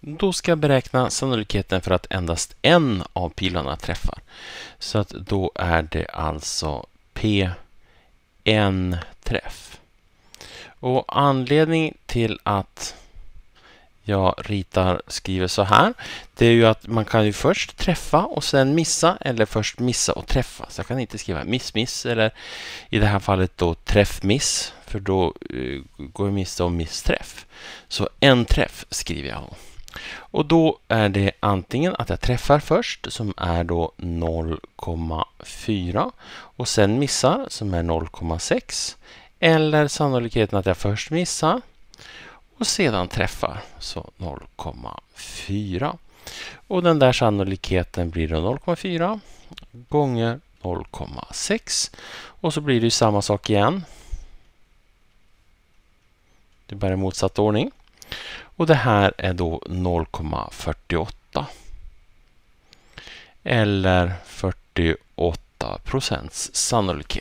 Då ska jag beräkna sannolikheten för att endast en av pilarna träffar. Så att då är det alltså P en träff. Och anledning till att jag ritar skriver så här. Det är ju att man kan ju först träffa och sen missa eller först missa och träffa. Så jag kan inte skriva miss-miss eller i det här fallet då träff-miss för då eh, går jag miste om missträff. Så en träff skriver jag. Och då är det antingen att jag träffar först som är då 0,4 och sen missar som är 0,6 eller sannolikheten att jag först missar och sedan träffar så 0,4. Och den där sannolikheten blir då 0,4 gånger 0,6 och så blir det samma sak igen. Det är bara i motsatt ordning. Och det här är då 0,48 eller 48 procents sannolikhet